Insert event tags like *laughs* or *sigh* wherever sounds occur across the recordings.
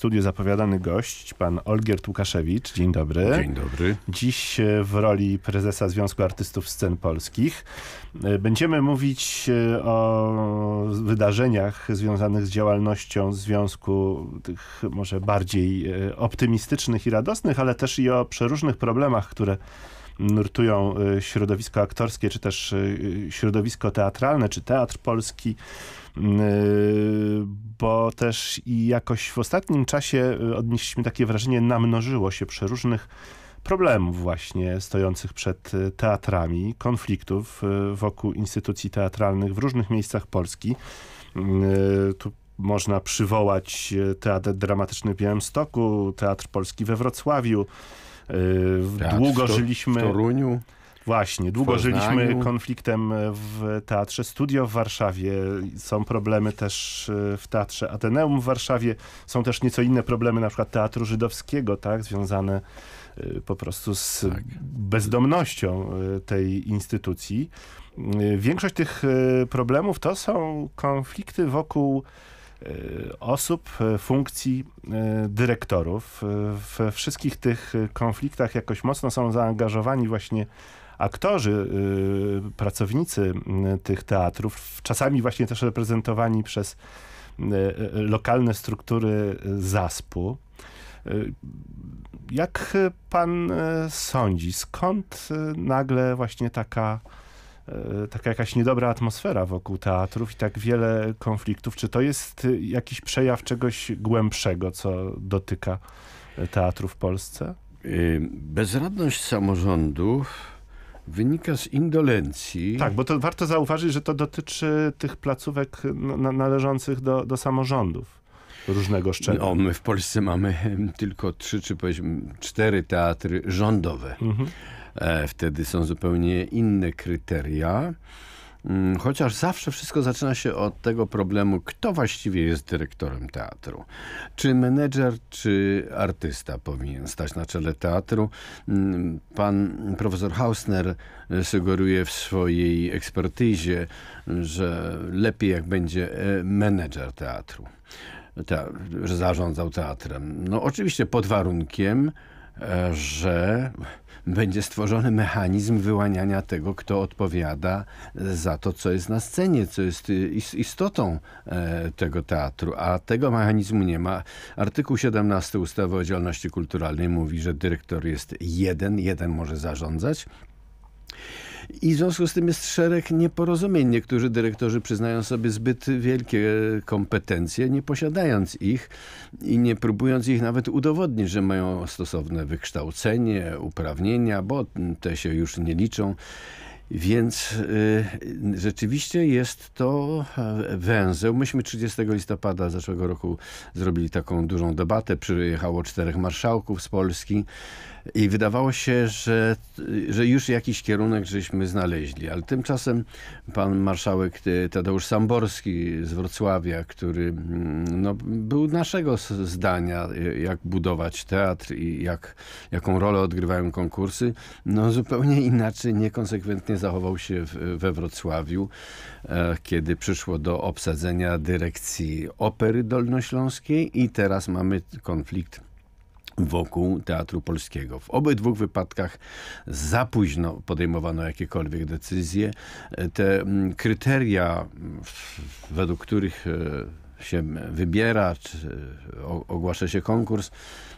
studiu zapowiadany gość, pan Olgier Łukaszewicz. Dzień dobry. Dzień dobry. Dziś e, w roli prezesa Związku Artystów Scen Polskich. E, będziemy mówić e, o wydarzeniach związanych z działalnością związku tych może bardziej optymistycznych i radosnych, ale też i o przeróżnych problemach, które nurtują y, środowisko aktorskie, czy też y, środowisko teatralne, czy teatr polski, y, bo też i jakoś w ostatnim czasie odnieśliśmy takie wrażenie, namnożyło się przeróżnych problemów właśnie stojących przed teatrami, konfliktów wokół instytucji teatralnych w różnych miejscach Polski. Tu można przywołać Teatr Dramatyczny w Białymstoku, Teatr Polski we Wrocławiu, Y, Teatr długo żyliśmy... W Toruniu. Właśnie, długo żyliśmy konfliktem w Teatrze Studio w Warszawie. Są problemy też y, w Teatrze Ateneum w Warszawie. Są też nieco inne problemy, na przykład Teatru Żydowskiego, tak, związane y, po prostu z tak. bezdomnością tej instytucji. Większość tych problemów to są konflikty wokół E, osób, e, funkcji e, dyrektorów. We wszystkich tych konfliktach jakoś mocno są zaangażowani właśnie aktorzy, pracownicy tych teatrów, czasami właśnie też reprezentowani przez lokalne struktury zasp Jak pan sądzi, skąd nagle właśnie taka E, taka jakaś niedobra atmosfera wokół teatrów i tak wiele konfliktów. Czy to jest y, jakiś przejaw czegoś głębszego, co dotyka e, teatru w Polsce? Y, bezradność samorządów wynika z indolencji. Tak, bo to warto zauważyć, że to dotyczy tych placówek należących do, do samorządów różnego szczebla. No, my w Polsce mamy *laughs* tylko trzy, czy powiedzmy cztery teatry rządowe. Mhm E, wtedy są zupełnie inne kryteria. Mm, chociaż zawsze wszystko zaczyna się od tego problemu, kto właściwie jest dyrektorem teatru. Czy menedżer, czy artysta powinien stać na czele teatru? Mm, pan profesor Hausner e, sugeruje w swojej ekspertyzie, że lepiej jak będzie e, menedżer teatru, te, że zarządzał teatrem. No oczywiście pod warunkiem, że będzie stworzony mechanizm wyłaniania tego, kto odpowiada za to, co jest na scenie, co jest y, istotą e, tego teatru, a tego mechanizmu nie ma. Artykuł 17 ustawy o działalności kulturalnej mówi, że dyrektor jest jeden, jeden może zarządzać, i w związku z tym jest szereg nieporozumień. Niektórzy dyrektorzy przyznają sobie zbyt wielkie kompetencje, nie posiadając ich i nie próbując ich nawet udowodnić, że mają stosowne wykształcenie, uprawnienia, bo te się już nie liczą. Więc y, rzeczywiście jest to e, węzeł. Myśmy 30 listopada zeszłego roku zrobili taką dużą debatę. Przyjechało czterech marszałków z Polski. I wydawało się, że, że już jakiś kierunek żeśmy znaleźli, ale tymczasem pan marszałek e, Tadeusz Samborski z Wrocławia, który mm, no, był naszego zdania, e, jak budować teatr i jak, jaką rolę odgrywają konkursy, no, zupełnie inaczej, niekonsekwentnie zachował się we Wrocławiu, e, kiedy przyszło do obsadzenia dyrekcji Opery Dolnośląskiej i teraz mamy konflikt wokół Teatru Polskiego. W obydwu wypadkach za późno podejmowano jakiekolwiek decyzje. E, te mm, kryteria, mm, według których e, się wybiera, czy e, ogłasza się konkurs,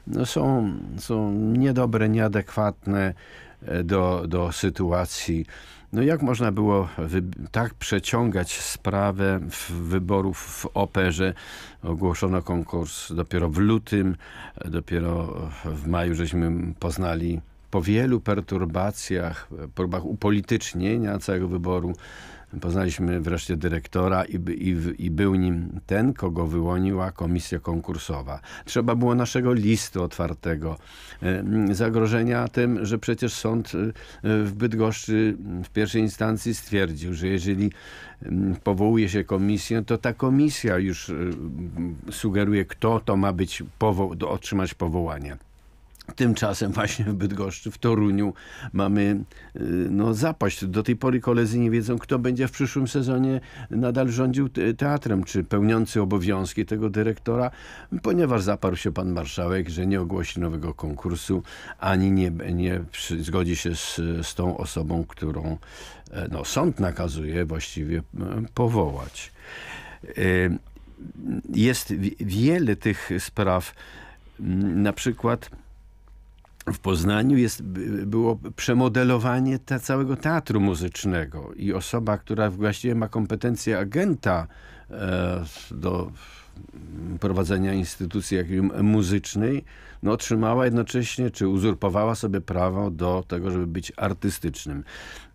no są, są niedobre, nieadekwatne do, do sytuacji no jak można było tak przeciągać sprawę wyborów w operze? Ogłoszono konkurs dopiero w lutym, dopiero w maju żeśmy poznali po wielu perturbacjach, próbach upolitycznienia całego wyboru Poznaliśmy wreszcie dyrektora i, i, i był nim ten, kogo wyłoniła komisja konkursowa. Trzeba było naszego listu otwartego, e, zagrożenia tym, że przecież sąd e, w Bydgoszczy w pierwszej instancji stwierdził, że jeżeli powołuje się komisję, to ta komisja już e, sugeruje, kto to ma być, powo otrzymać powołanie. Tymczasem właśnie w Bydgoszczy, w Toruniu mamy y, no, zapaść. Do tej pory koledzy nie wiedzą, kto będzie w przyszłym sezonie nadal rządził teatrem, czy pełniący obowiązki tego dyrektora, ponieważ zaparł się pan marszałek, że nie ogłosi nowego konkursu, ani nie, nie zgodzi się z, z tą osobą, którą e, no, sąd nakazuje właściwie powołać. E, jest wiele tych spraw, na przykład w Poznaniu jest, było przemodelowanie te, całego teatru muzycznego i osoba, która właściwie ma kompetencje agenta e, do prowadzenia instytucji muzycznej, no, otrzymała jednocześnie, czy uzurpowała sobie prawo do tego, żeby być artystycznym.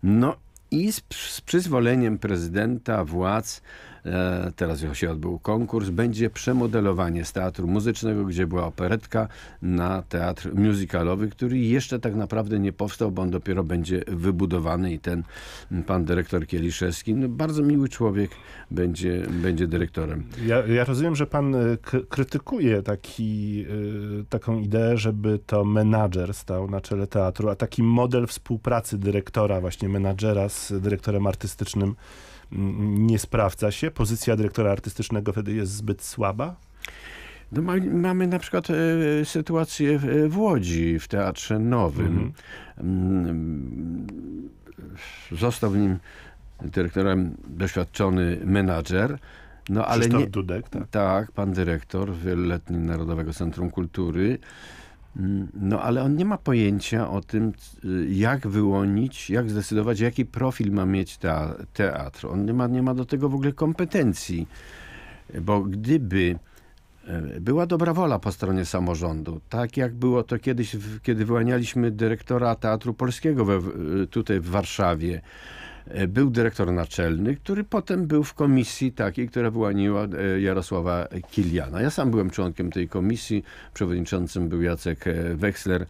No i z, z przyzwoleniem prezydenta, władz, E, teraz się odbył konkurs, będzie przemodelowanie z teatru muzycznego, gdzie była operetka, na teatr musicalowy, który jeszcze tak naprawdę nie powstał, bo on dopiero będzie wybudowany i ten pan dyrektor Kieliszewski, no bardzo miły człowiek, będzie, będzie dyrektorem. Ja, ja rozumiem, że pan e, krytykuje taki, e, taką ideę, żeby to menadżer stał na czele teatru, a taki model współpracy dyrektora, właśnie menadżera z dyrektorem artystycznym nie sprawdza się? Pozycja dyrektora artystycznego wtedy jest zbyt słaba? No, ma, mamy na przykład e, sytuację w, w, Łodzi, w Teatrze Nowym. Mhm. Mm -hmm. Został w nim dyrektorem doświadczony menadżer, no ale nie, Dudek, tak? tak, pan dyrektor wieloletni Narodowego Centrum Kultury. Mm, no ale on nie ma pojęcia o tym, y, jak wyłonić, jak zdecydować, jaki profil ma mieć teatr. On nie ma, nie ma do tego w ogóle kompetencji, bo gdyby e, była dobra wola po stronie samorządu, tak jak było to kiedyś, kiedy wyłanialiśmy dyrektora Teatru Polskiego we, y, tutaj w Warszawie, E, był dyrektor naczelny, który potem był w komisji takiej, która wyłaniła e, Jarosława Kiliana. Ja sam byłem członkiem tej komisji, przewodniczącym był Jacek e, Wechsler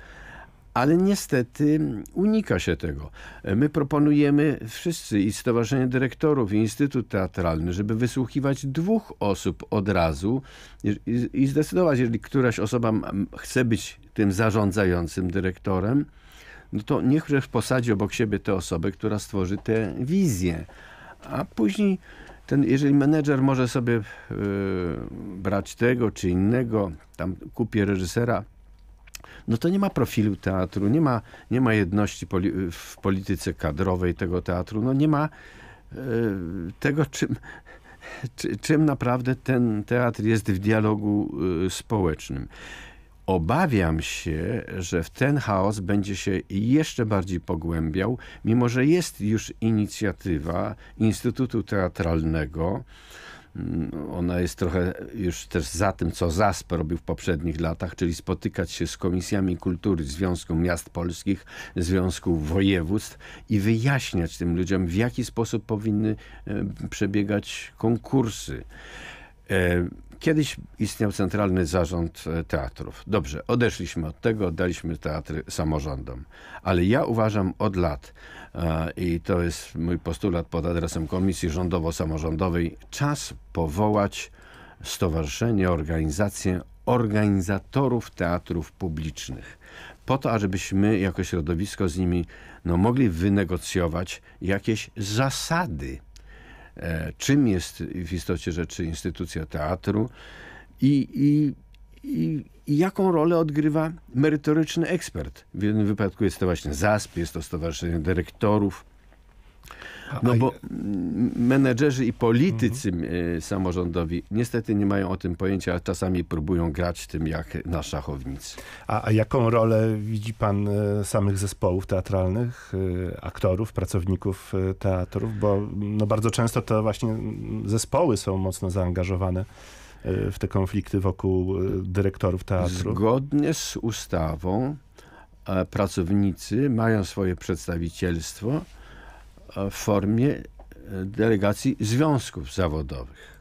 ale niestety unika się tego. My proponujemy wszyscy i Stowarzyszenie Dyrektorów, i Instytut Teatralny, żeby wysłuchiwać dwóch osób od razu i, i zdecydować, jeżeli któraś osoba chce być tym zarządzającym dyrektorem, no to niechże posadzi obok siebie tę osobę, która stworzy tę wizję. A później, ten, jeżeli menedżer może sobie yy, brać tego czy innego, tam kupie reżysera, no to nie ma profilu teatru, nie ma, nie ma jedności poli w polityce kadrowej tego teatru, no nie ma yy, tego, czym, czym naprawdę ten teatr jest w dialogu yy, społecznym. Obawiam się, że w ten chaos będzie się jeszcze bardziej pogłębiał, mimo że jest już inicjatywa Instytutu Teatralnego. Mm, ona jest trochę już też za tym, co ZASP robił w poprzednich latach, czyli spotykać się z komisjami kultury Związku Miast Polskich, Związku Województw i wyjaśniać tym ludziom, w jaki sposób powinny e, przebiegać konkursy e, Kiedyś istniał centralny zarząd e, teatrów. Dobrze, odeszliśmy od tego, oddaliśmy teatry samorządom. Ale ja uważam od lat, e, i to jest mój postulat pod adresem Komisji Rządowo-Samorządowej, czas powołać stowarzyszenie, organizację organizatorów teatrów publicznych. Po to, ażebyśmy jako środowisko z nimi no, mogli wynegocjować jakieś zasady E, czym jest w istocie rzeczy instytucja teatru i, i, i, i jaką rolę odgrywa merytoryczny ekspert. W jednym wypadku jest to właśnie ZASP, jest to Stowarzyszenie Dyrektorów no, no bo menedżerzy i politycy mhm. samorządowi niestety nie mają o tym pojęcia, a czasami próbują grać tym jak na szachownicy. A, a jaką rolę widzi pan e, samych zespołów teatralnych, e, aktorów, pracowników teatrów? Bo no bardzo często to właśnie zespoły są mocno zaangażowane w te konflikty wokół dyrektorów teatru. Zgodnie z ustawą pracownicy mają swoje przedstawicielstwo, w formie e, delegacji związków zawodowych.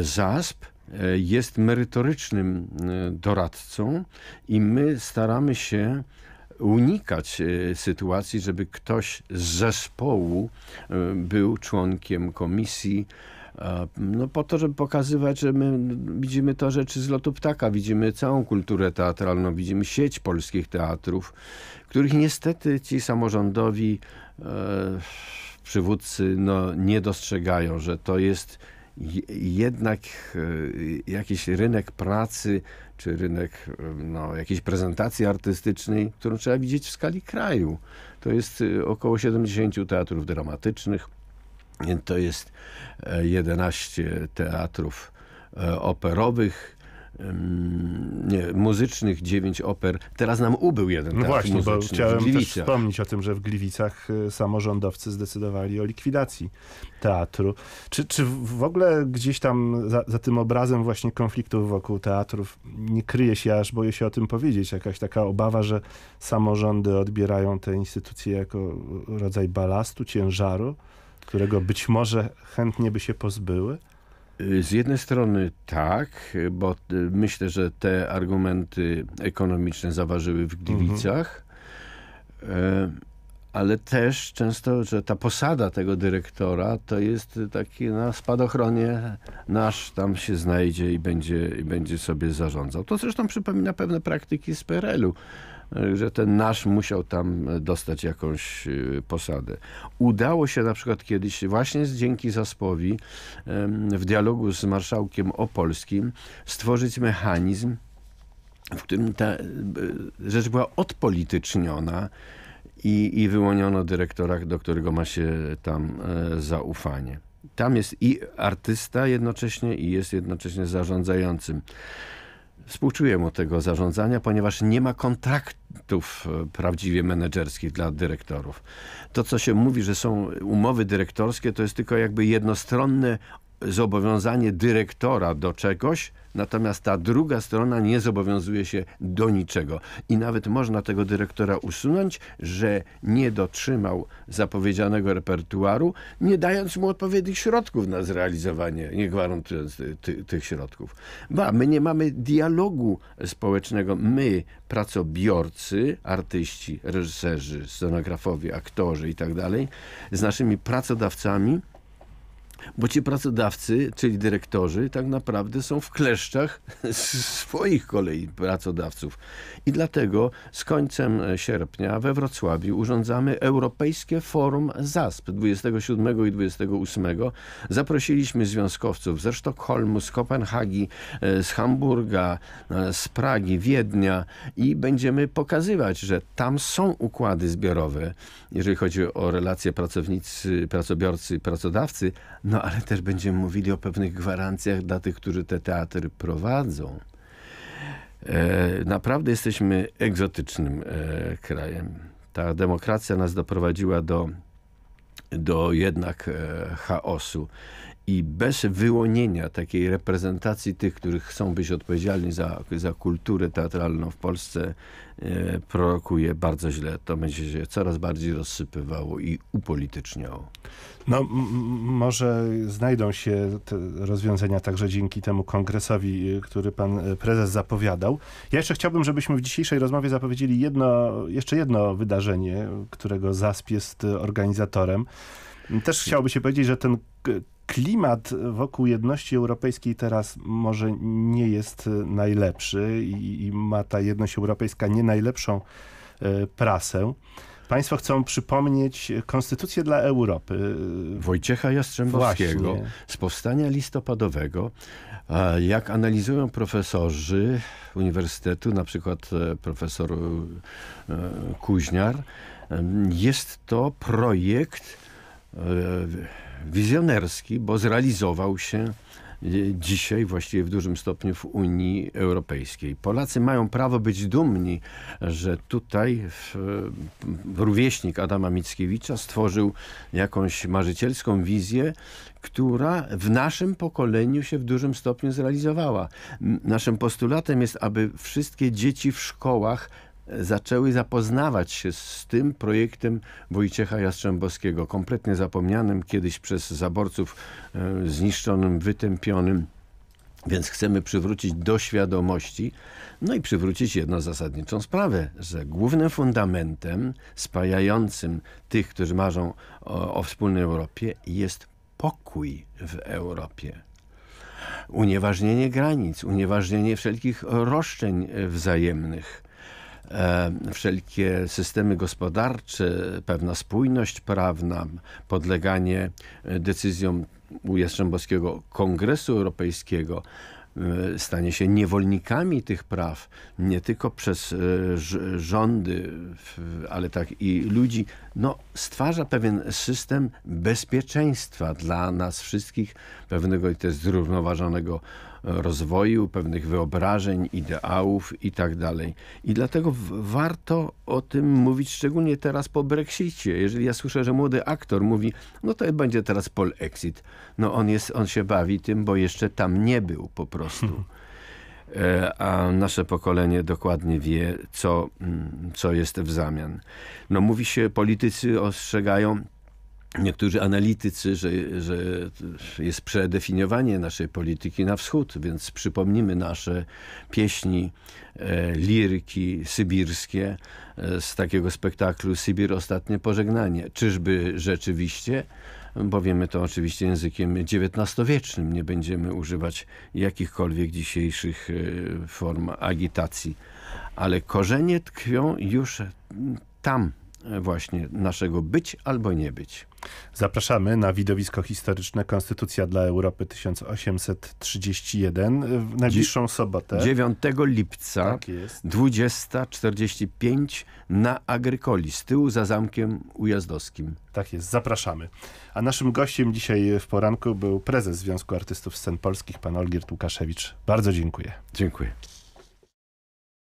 ZASP e, jest merytorycznym e, doradcą i my staramy się unikać sytuacji, żeby ktoś z zespołu był członkiem komisji, no po to, żeby pokazywać, że my widzimy to rzeczy z lotu ptaka, widzimy całą kulturę teatralną, widzimy sieć polskich teatrów, których niestety ci samorządowi e, przywódcy no, nie dostrzegają, że to jest jednak e, jakiś rynek pracy, czy rynek e, no, jakiejś prezentacji artystycznej, którą trzeba widzieć w skali kraju. To jest e, około 70 teatrów dramatycznych, to jest 11 e, teatrów e, operowych, nie, muzycznych, dziewięć oper. Teraz nam ubył jeden no właśnie, muzyczny, bo chciałem też wspomnieć o tym, że w Gliwicach e, samorządowcy zdecydowali o likwidacji teatru. Czy, czy w ogóle gdzieś tam za, za tym obrazem właśnie konfliktów wokół teatrów nie kryje się, aż boję się o tym powiedzieć, jakaś taka obawa, że samorządy odbierają te instytucje jako rodzaj balastu, ciężaru? którego być może chętnie by się pozbyły? Z jednej strony tak, bo y, myślę, że te argumenty ekonomiczne zaważyły w Gliwicach, mhm. E, ale też często, że ta posada tego dyrektora to jest taki na spadochronie nasz tam się znajdzie i będzie, i będzie sobie zarządzał. To zresztą przypomina pewne praktyki z PRL-u Y, że ten nasz musiał tam y, dostać jakąś y, posadę. Udało się na przykład kiedyś, właśnie dzięki Zaspowi, w dialogu z marszałkiem opolskim stworzyć mechanizm, w którym ta rzecz była odpolityczniona i, i wyłoniono dyrektora, do którego ma się tam e, zaufanie. Tam jest i artysta jednocześnie i jest jednocześnie zarządzającym. Współczuję mu tego zarządzania, ponieważ nie ma kontraktów e, prawdziwie menedżerskich dla dyrektorów. To, co się mówi, że są umowy dyrektorskie, to jest tylko jakby jednostronne zobowiązanie dyrektora do czegoś, natomiast ta druga strona nie zobowiązuje się do niczego. I nawet można tego dyrektora usunąć, że nie dotrzymał zapowiedzianego repertuaru, nie dając mu odpowiednich środków na zrealizowanie, nie gwarantując ty, ty, tych środków. Ba, my nie mamy dialogu społecznego. My, pracobiorcy, artyści, reżyserzy, scenografowie, aktorzy i tak dalej, z naszymi pracodawcami, bo ci pracodawcy, czyli dyrektorzy, tak naprawdę są w kleszczach *laughs* swoich kolei pracodawców. I dlatego z końcem sierpnia we Wrocławiu urządzamy Europejskie Forum ZASP 27 i 28. Zaprosiliśmy związkowców ze Sztokholmu, z Kopenhagi, e, z Hamburga, e, z Pragi, Wiednia i będziemy pokazywać, że tam są układy zbiorowe, jeżeli chodzi o relacje pracownicy, pracobiorcy, pracodawcy, no ale też będziemy mówili o pewnych gwarancjach dla tych, którzy te teatry prowadzą. E, naprawdę jesteśmy egzotycznym e, krajem. Ta demokracja nas doprowadziła do, do jednak e, chaosu i bez wyłonienia takiej reprezentacji tych, którzy chcą być odpowiedzialni za, za kulturę teatralną w Polsce, E, prorokuje bardzo źle. To będzie się coraz bardziej rozsypywało i upolityczniało. No, może znajdą się rozwiązania także dzięki temu kongresowi, e, który pan e, prezes zapowiadał. Ja jeszcze chciałbym, żebyśmy w dzisiejszej rozmowie zapowiedzieli jedno, jeszcze jedno wydarzenie, którego ZASP jest organizatorem. Też chciałoby się powiedzieć, że ten klimat wokół jedności europejskiej teraz może nie jest e, najlepszy i, i ma ta jedność europejska nie najlepszą e, prasę. Państwo chcą przypomnieć Konstytucję dla Europy. Wojciecha Jastrzębowskiego Właśnie. z powstania listopadowego. Jak analizują profesorzy uniwersytetu, na przykład e, profesor Kuźniar, jest to projekt wizjonerski, bo zrealizował się e, dzisiaj właściwie w dużym stopniu w Unii Europejskiej. Polacy mają prawo być dumni, że tutaj w, e, rówieśnik Adama Mickiewicza stworzył jakąś marzycielską wizję, która w naszym pokoleniu się w dużym stopniu zrealizowała. Naszym postulatem jest, aby wszystkie dzieci w szkołach zaczęły zapoznawać się z tym projektem Wojciecha Jastrzębowskiego, kompletnie zapomnianym kiedyś przez zaborców e, zniszczonym, wytępionym. Więc chcemy przywrócić do świadomości, no i przywrócić jedną zasadniczą sprawę, że głównym fundamentem spajającym tych, którzy marzą o, o wspólnej Europie jest pokój w Europie. Unieważnienie granic, unieważnienie wszelkich roszczeń e, wzajemnych. E, wszelkie systemy gospodarcze, pewna spójność prawna, podleganie e, decyzjom Jastrzębowskiego Kongresu Europejskiego e, stanie się niewolnikami tych praw, nie tylko przez rządy, ale tak i ludzi, no, stwarza pewien system bezpieczeństwa dla nas wszystkich, pewnego i też zrównoważonego rozwoju, pewnych wyobrażeń, ideałów i tak dalej. I dlatego warto o tym mówić, szczególnie teraz po Brexicie. Jeżeli ja słyszę, że młody aktor mówi, no to będzie teraz polexit. No on, jest, on się bawi tym, bo jeszcze tam nie był po prostu. *laughs* E, a nasze pokolenie dokładnie wie, co, mm, co jest w zamian. No mówi się, politycy ostrzegają, niektórzy analitycy, że, że jest przedefiniowanie naszej polityki na wschód, więc przypomnimy nasze pieśni, e, lirki sybirskie e, z takiego spektaklu "Sybir Ostatnie Pożegnanie. Czyżby rzeczywiście? Powiemy to oczywiście językiem XIX-wiecznym. Nie będziemy używać jakichkolwiek dzisiejszych e, form agitacji. Ale korzenie tkwią już tam, E, właśnie naszego być albo nie być. Zapraszamy na widowisko historyczne Konstytucja dla Europy 1831 e, w najbliższą sobotę. 9 lipca tak 20.45 na Agrykoli, z tyłu za Zamkiem Ujazdowskim. Tak jest, zapraszamy. A naszym gościem dzisiaj w poranku był prezes Związku Artystów Scen Polskich, pan Olgierd Łukaszewicz. Bardzo dziękuję. Dziękuję.